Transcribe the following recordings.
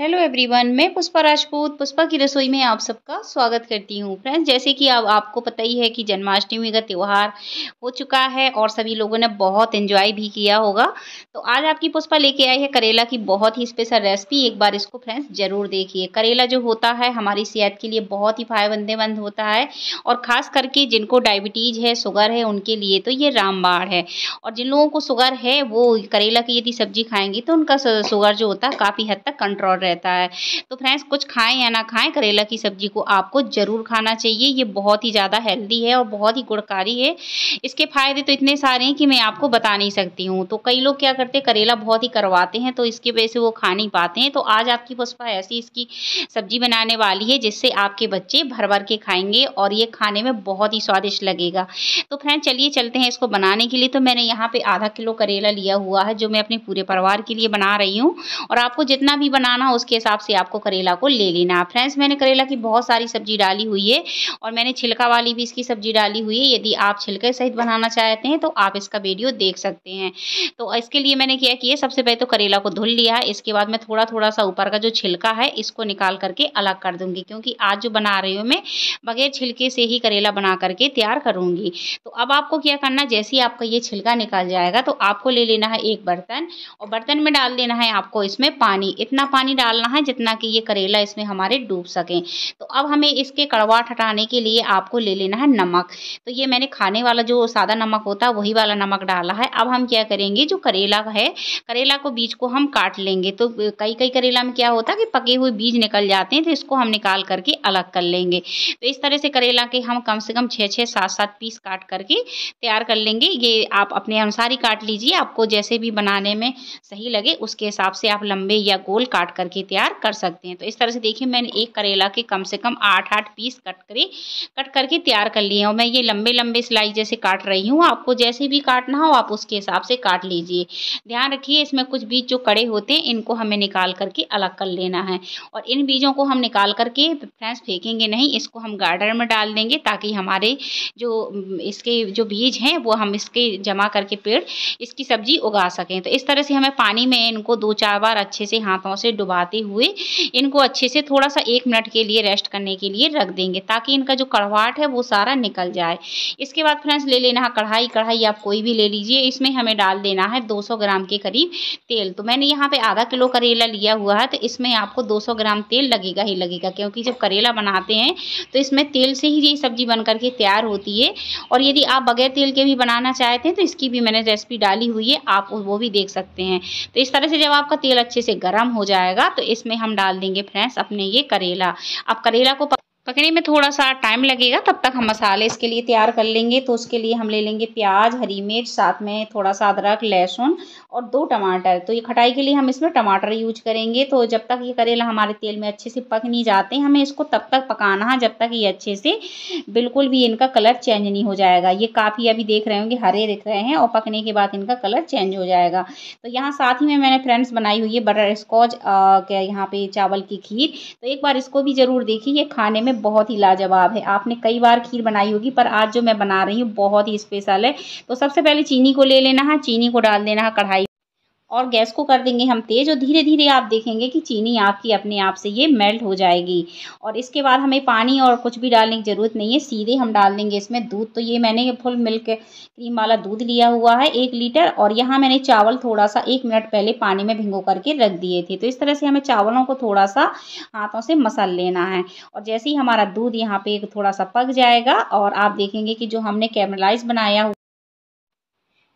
hello everyone मैं पुष्पा राजपूत पुष्पा की रसोई में आप सबका स्वागत करती हूँ फ्रेंड्स जैसे कि आप आपको पता ही है कि जन्माष्टमी का त्यौहार हो चुका है और सभी लोगों ने बहुत एंजॉय भी किया होगा तो आज आपकी पुष्पा लेके आई है करेला की बहुत ही स्पेशल रेसिपी एक बार इसको फ्रेंड्स ज़रूर देखिए करेला जो होता है हमारी सेहत के लिए बहुत ही फायदेमंद होता है और ख़ास करके जिनको डायबिटीज़ है शुगर है उनके लिए तो ये रामबाड़ है और जिन लोगों को शुगर है वो करेला की यदि सब्जी खाएंगी तो उनका शुगर जो होता है काफ़ी हद तक कंट्रोल रहता है तो फ्रेंड्स कुछ खाएं या ना खाएं करेला की सब्जी को आपको ज़रूर खाना चाहिए ये बहुत ही ज़्यादा हेल्दी है और बहुत ही गुड़कारी है इसके फ़ायदे तो इतने सारे हैं कि मैं आपको बता नहीं सकती हूँ तो कई लोग क्या करते करेला बहुत ही करवाते हैं तो इसकी वजह से वो खा नहीं पाते हैं तो आज आपकी पुष्पा ऐसी इसकी सब्जी बनाने वाली है जिससे आपके बच्चे भर भर के खाएंगे और ये खाने में बहुत ही स्वादिष्ट लगेगा तो फ्रेंड चलिए चलते हैं इसको बनाने के लिए तो मैंने यहाँ पे आधा किलो करेला लिया हुआ है जो मैं अपने पूरे परिवार के लिए बना रही हूँ और आपको जितना भी बनाना हो उसके हिसाब से आपको करेला को ले लेना है फ्रेंड्स मैंने करेला की बहुत सारी सब्जी डाली हुई है और मैंने छिलका वाली भी इसकी सब्जी डाली हुई है यदि आप छिलके सहित बनाना चाहते हैं तो आप इसका वीडियो देख सकते हैं तो इसके लिए मैंने क्या किया सबसे पहले तो करेला को धुल लिया है इसके बाद मैं थोड़ा थोड़ा सा ऊपर का जो छिलका है इसको निकाल करके अलग कर दूंगी क्योंकि आज जो बना रही हूँ मैं बगैर छिलके से ही करेला बना करके तैयार करूंगी तो अब आपको क्या करना जैसे ही आपका ये छिलका निकल जाएगा तो आपको ले लेना है एक बर्तन और बर्तन में डाल देना है आपको इसमें पानी इतना पानी डालना है जितना कि ये करेला इसमें हमारे डूब सकें तो अब हमें इसके कड़वाट हटाने के लिए आपको ले लेना है नमक तो ये मैंने खाने वाला जो सादा नमक होता है वही वाला नमक डाला है अब हम क्या करेंगे जो करेला है करेला को बीज को हम काट लेंगे तो कई कई करेला में क्या होता है कि पके हुए बीज निकल जाते हैं तो इसको हम निकाल करके अलग कर लेंगे तो इस तरह से करेला के हम कम से कम छः छः सात सात पीस काट करके तैयार कर लेंगे ये आप अपने अनुसार ही काट लीजिए आपको जैसे भी बनाने में सही लगे उसके हिसाब से आप लंबे या गोल काट कर करके तैयार कर सकते हैं तो इस तरह से देखिए मैंने एक करेला के कम से कम आठ आठ पीस कट करे कट करके तैयार कर लिए और मैं ये लंबे लंबे सिलाई जैसे काट रही हूँ आपको जैसे भी काटना हो आप उसके हिसाब से काट लीजिए ध्यान रखिए इसमें कुछ बीज जो कड़े होते हैं इनको हमें निकाल करके अलग कर लेना है और इन बीजों को हम निकाल करके फ्रेंड्स फेंकेंगे नहीं इसको हम गार्डन में डाल देंगे ताकि हमारे जो इसके जो बीज हैं वो हम इसके जमा करके पेड़ इसकी सब्जी उगा सकें तो इस तरह से हमें पानी में इनको दो चार बार अच्छे से हाथों से डुबा पकाते हुए इनको अच्छे से थोड़ा सा एक मिनट के लिए रेस्ट करने के लिए रख देंगे ताकि इनका जो कड़वाहट है वो सारा निकल जाए इसके बाद फ्रेंड्स ले लेना है कढ़ाई कढ़ाई आप कोई भी ले लीजिए इसमें हमें डाल देना है 200 ग्राम के करीब तेल तो मैंने यहाँ पे आधा किलो करेला लिया हुआ है तो इसमें आपको 200 ग्राम तेल लगेगा ही लगेगा क्योंकि जब करेला बनाते हैं तो इसमें तेल से ही ये सब्ज़ी बन करके तैयार होती है और यदि आप बगैर तेल के भी बनाना चाहते हैं तो इसकी भी मैंने रेसिपी डाली हुई है आप वो भी देख सकते हैं तो इस तरह से जब आपका तेल अच्छे से गर्म हो जाएगा तो इसमें हम डाल देंगे फ्रेंड्स अपने ये करेला अब करेला को पकने तो में थोड़ा सा टाइम लगेगा तब तक हम मसाले इसके लिए तैयार कर लेंगे तो उसके लिए हम ले लेंगे प्याज हरी मिर्च साथ में थोड़ा सा अदरक लहसुन और दो टमाटर तो ये खटाई के लिए हम इसमें टमाटर यूज करेंगे तो जब तक ये करेला हमारे तेल में अच्छे से पक नहीं जाते हमें इसको तब तक पकाना है जब तक ये अच्छे से बिल्कुल भी इनका कलर चेंज नहीं हो जाएगा ये काफ़ी अभी देख रहे होंगे हरे दिख रहे हैं और पकने के बाद इनका कलर चेंज हो जाएगा तो यहाँ साथ ही में मैंने फ्रेंड्स बनाई हुई है बटर स्कॉच क्या यहाँ पर चावल की खीर तो एक बार इसको भी ज़रूर देखिए ये खाने में में बहुत ही लाजवाब है आपने कई बार खीर बनाई होगी पर आज जो मैं बना रही हूँ बहुत ही स्पेशल है तो सबसे पहले चीनी को ले लेना है चीनी को डाल देना है कढ़ाई और गैस को कर देंगे हम तेज़ और धीरे धीरे आप देखेंगे कि चीनी आपकी अपने आप से ये मेल्ट हो जाएगी और इसके बाद हमें पानी और कुछ भी डालने की ज़रूरत नहीं है सीधे हम डाल देंगे इसमें दूध तो ये मैंने फुल मिल्क क्रीम वाला दूध लिया हुआ है एक लीटर और यहाँ मैंने चावल थोड़ा सा एक मिनट पहले पानी में भिंगो करके रख दिए थे तो इस तरह से हमें चावलों को थोड़ा सा हाथों से मसल लेना है और जैसे ही हमारा दूध यहाँ पे थोड़ा सा पक जाएगा और आप देखेंगे कि जो हमने कैमलाइज बनाया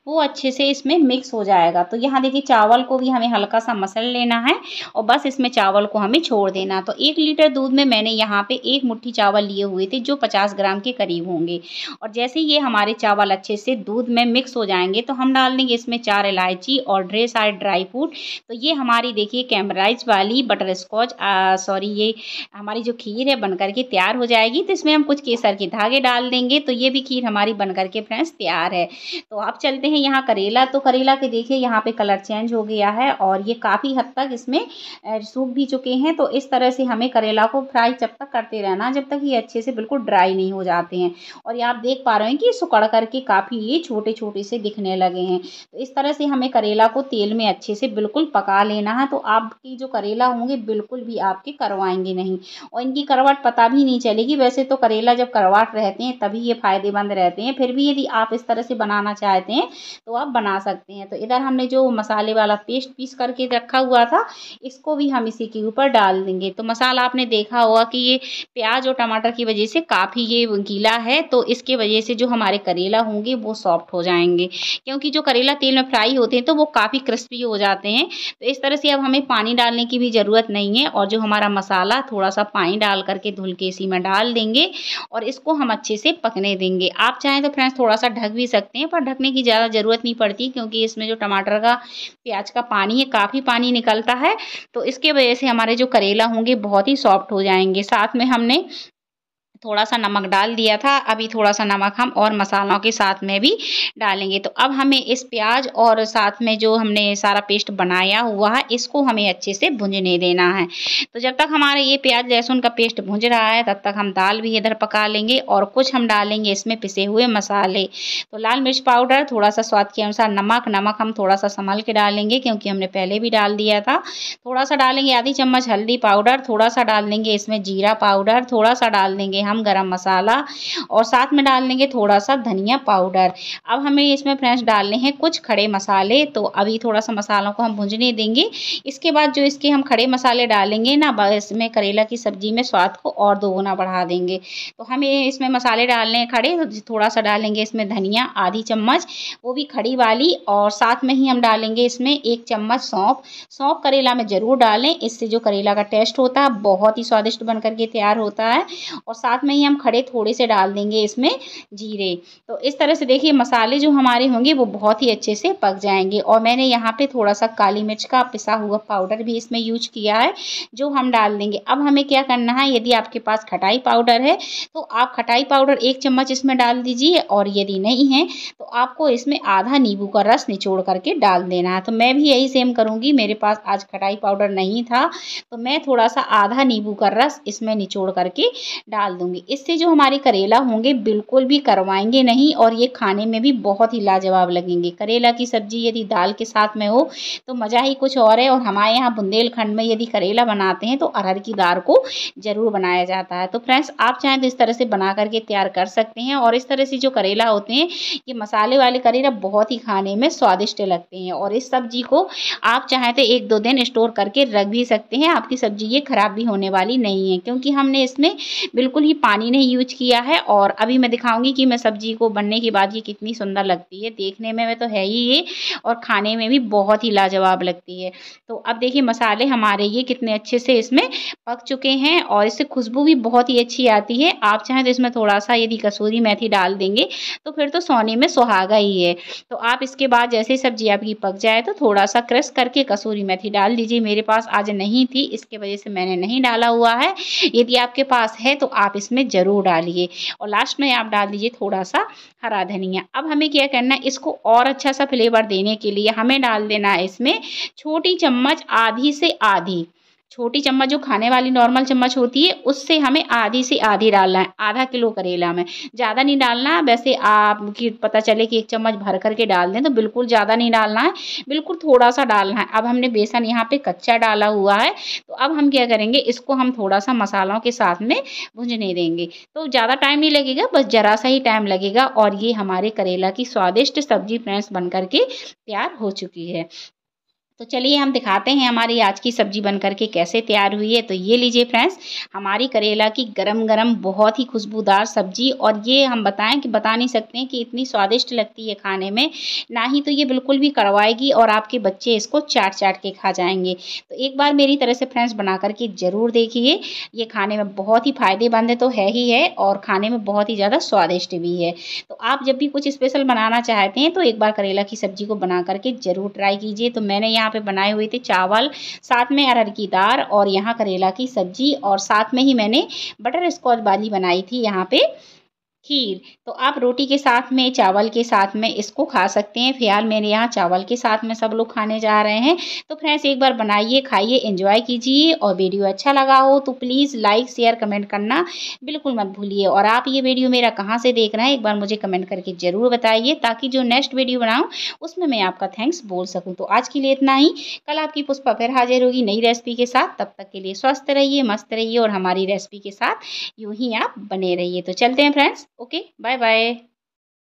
वो अच्छे से इसमें मिक्स हो जाएगा तो यहाँ देखिए चावल को भी हमें हल्का सा मसल लेना है और बस इसमें चावल को हमें छोड़ देना तो एक लीटर दूध में मैंने यहाँ पे एक मुट्ठी चावल लिए हुए थे जो पचास ग्राम के करीब होंगे और जैसे ये हमारे चावल अच्छे से दूध में मिक्स हो जाएंगे तो हम डाल देंगे इसमें चार इलायची और ढेर सारे ड्राई फ्रूट तो ये हमारी देखिए कैमराइज वाली बटर स्कॉच सॉरी ये हमारी जो खीर है बनकर के तैयार हो जाएगी तो इसमें हम कुछ केसर के धागे डाल देंगे तो ये भी खीर हमारी बनकर के फ्रेंड्स तैयार है तो आप चलते हैं हैं यहाँ करेला तो करेला के देखिए यहाँ पे कलर चेंज हो गया है और ये काफ़ी हद तक इसमें सूख भी चुके हैं तो इस तरह से हमें करेला को फ्राई जब तक करते रहना जब तक ये अच्छे से बिल्कुल ड्राई नहीं हो जाते हैं और ये आप देख पा रहे हैं कि सुकड़ करके काफ़ी ये छोटे छोटे से दिखने लगे हैं तो इस तरह से हमें करेला को तेल में अच्छे से बिल्कुल पका लेना है तो आपकी जो करेला होंगे बिल्कुल भी आपके करवाएंगे नहीं और इनकी करवाट पता भी नहीं चलेगी वैसे तो करेला जब करवाट रहते हैं तभी ये फ़ायदेमंद रहते हैं फिर भी यदि आप इस तरह से बनाना चाहते हैं तो आप बना सकते हैं तो इधर हमने जो मसाले वाला पेस्ट पीस करके रखा हुआ था इसको भी हम इसी के ऊपर डाल देंगे तो मसाला आपने देखा होगा कि ये प्याज और टमाटर की वजह से काफ़ी ये गीला है तो इसके वजह से जो हमारे करेला होंगे वो सॉफ्ट हो जाएंगे क्योंकि जो करेला तेल में फ्राई होते हैं तो वो काफ़ी क्रिस्पी हो जाते हैं तो इस तरह से अब हमें पानी डालने की भी ज़रूरत नहीं है और जो हमारा मसाला थोड़ा सा पानी डाल करके धुल के इसी में डाल देंगे और इसको हम अच्छे से पकने देंगे आप चाहें तो फ्रेंड्स थोड़ा सा ढक भी सकते हैं पर ढकने की ज़्यादा ज़रूरत नहीं पड़ती क्योंकि इसमें जो टमाटर का प्याज का पानी है काफ़ी पानी निकलता है तो इसके वजह से हमारे जो करेला होंगे बहुत ही सॉफ्ट हो जाएंगे साथ में हमने थोड़ा सा नमक डाल दिया था अभी थोड़ा सा नमक हम और मसालों के साथ में भी डालेंगे तो अब हमें इस प्याज और साथ में जो हमने सारा पेस्ट बनाया हुआ है इसको हमें अच्छे से भुंजने देना है तो जब तक हमारे ये प्याज लहसुन का पेस्ट भुंज रहा है तब तक हम दाल भी इधर पका लेंगे और कुछ हम डालेंगे इसमें पिसे हुए मसाले तो लाल मिर्च पाउडर थोड़ा सा स्वाद के अनुसार नमक नमक हम थोड़ा सा संभल के डालेंगे क्योंकि हमने पहले भी डाल दिया था थोड़ा सा डालेंगे आधी चम्मच हल्दी पाउडर थोड़ा सा डाल देंगे इसमें जीरा पाउडर थोड़ा सा डाल देंगे हम ग्राम गरम मसाला और साथ में डाल लेंगे थोड़ा सा धनिया पाउडर अब हमें इसमें फ्रेंड्स डालने हैं कुछ खड़े मसाले तो अभी थोड़ा सा मसालों को हम भुंजने देंगे इसके बाद जो इसके हम खड़े मसाले डालेंगे ना इसमें करेला की सब्जी में स्वाद को और दोगुना बढ़ा देंगे तो हमें इसमें मसाले डालने हैं खड़े तो थोड़ा सा डालेंगे इसमें धनिया आधी चम्मच वो भी खड़ी वाली और साथ में ही हम डालेंगे इसमें एक चम्मच सौंफ सौंफ करेला में ज़रूर डालें इससे जो करेला का टेस्ट होता है बहुत ही स्वादिष्ट बन करके तैयार होता है और साथ में ही हम खड़े थोड़े से डाल देंगे इसमें जीरे तो इस तरह से देखिए मसाले जो हमारे होंगे वो बहुत ही अच्छे से पक जाएंगे और मैंने यहाँ पे थोड़ा सा काली मिर्च का पिसा हुआ पाउडर भी इसमें यूज किया है जो हम डाल देंगे अब हमें क्या करना है यदि आपके पास खटाई पाउडर है तो आप खटाई पाउडर एक चम्मच इसमें डाल दीजिए और यदि नहीं है तो आपको इसमें आधा नींबू का रस निचोड़ करके डाल देना है तो मैं भी यही सेम करूँगी मेरे पास आज खटाई पाउडर नहीं था तो मैं थोड़ा सा आधा नींबू का रस इसमें निचोड़ करके डाल दूँगी देंगे इससे जो हमारे करेला होंगे बिल्कुल भी करवाएंगे नहीं और ये खाने में भी बहुत ही लाजवाब लगेंगे करेला की सब्जी यदि दाल के साथ में हो तो मज़ा ही कुछ और है और हमारे यहाँ बुंदेलखंड में यदि करेला बनाते हैं तो अरहर की दाल को ज़रूर बनाया जाता है तो फ्रेंड्स आप चाहें तो इस तरह से बना करके तैयार कर सकते हैं और इस तरह से जो करेला होते हैं ये मसाले वाले करेला बहुत ही खाने में स्वादिष्ट लगते हैं और इस सब्जी को आप चाहें तो एक दो दिन स्टोर करके रख भी सकते हैं आपकी सब्जी ये ख़राब भी होने वाली नहीं है क्योंकि हमने इसमें बिल्कुल ही भी पानी नहीं यूज किया है और अभी मैं दिखाऊंगी कि मैं सब्जी को बनने के बाद ये कितनी सुंदर लगती है देखने में, तो है ही ये और खाने में भी बहुत ही लाजवाब लगती है तो अब देखिए मसाले हमारे ये कितने अच्छे से इसमें पक चुके हैं और इससे खुशबू भी बहुत ही अच्छी आती है आप चाहें तो इसमें थोड़ा सा यदि कसूरी मेथी डाल देंगे तो फिर तो सोने में सुहागा ही है तो आप इसके बाद जैसे सब्जी आपकी पक जाए तो थोड़ा सा क्रश करके कसूरी मेथी डाल दीजिए मेरे पास आज नहीं थी इसके वजह से मैंने नहीं डाला हुआ है यदि आपके पास है तो आप इस इसमें ज़रूर डालिए और लास्ट में आप डाल दीजिए थोड़ा सा हरा धनिया अब हमें क्या करना है इसको और अच्छा सा फ्लेवर देने के लिए हमें डाल देना है इसमें छोटी चम्मच आधी से आधी छोटी चम्मच जो खाने वाली नॉर्मल चम्मच होती है उससे हमें आधी से आधी डालना है आधा किलो करेला में ज़्यादा नहीं डालना वैसे आप की पता चले कि एक चम्मच भर करके डाल दें तो बिल्कुल ज़्यादा नहीं डालना है बिल्कुल थोड़ा सा डालना है अब हमने बेसन यहाँ पे कच्चा डाला हुआ है तो अब हम क्या करेंगे इसको हम थोड़ा सा मसालों के साथ में भुंजने देंगे तो ज़्यादा टाइम नहीं लगेगा बस ज़रा सा ही टाइम लगेगा और ये हमारे करेला की स्वादिष्ट सब्जी फ्रेंड्स बन करके तैयार हो चुकी है तो चलिए हम दिखाते हैं हमारी आज की सब्जी बनकर के कैसे तैयार हुई है तो ये लीजिए फ्रेंड्स हमारी करेला की गरम गरम बहुत ही खुशबूदार सब्जी और ये हम बताएं कि बता नहीं सकते हैं कि इतनी स्वादिष्ट लगती है खाने में ना ही तो ये बिल्कुल भी कड़वाएगी और आपके बच्चे इसको चाट चाट के खा जाएंगे तो एक बार मेरी तरह से फ्रेंड्स बना करके ज़रूर देखिए ये खाने में बहुत ही फ़ायदेमंद तो है ही है और खाने में बहुत ही ज़्यादा स्वादिष्ट भी है तो आप जब भी कुछ स्पेशल बनाना चाहते हैं तो एक बार करेला की सब्जी को बना करके ज़रूर ट्राई कीजिए तो मैंने यहाँ यहाँ पे बनाए हुए थे चावल साथ में अरहर की दाल और यहाँ करेला की सब्जी और साथ में ही मैंने बटर स्कॉच बाली बनाई थी यहाँ पे खीर तो आप रोटी के साथ में चावल के साथ में इसको खा सकते हैं फिलहाल मेरे यहाँ चावल के साथ में सब लोग खाने जा रहे हैं तो फ्रेंड्स एक बार बनाइए खाइए एंजॉय कीजिए और वीडियो अच्छा लगा हो तो प्लीज़ लाइक शेयर कमेंट करना बिल्कुल मत भूलिए और आप ये वीडियो मेरा कहाँ से देख रहे हैं एक बार मुझे कमेंट करके ज़रूर बताइए ताकि जो नेक्स्ट वीडियो बनाऊँ उसमें मैं आपका थैंक्स बोल सकूँ तो आज के लिए इतना ही कल आपकी पुष्पा फिर हाजिर होगी नई रेसिपी के साथ तब तक के लिए स्वस्थ रहिए मस्त रहिए और हमारी रेसिपी के साथ यूँ ही आप बने रहिए तो चलते हैं फ्रेंड्स okay bye bye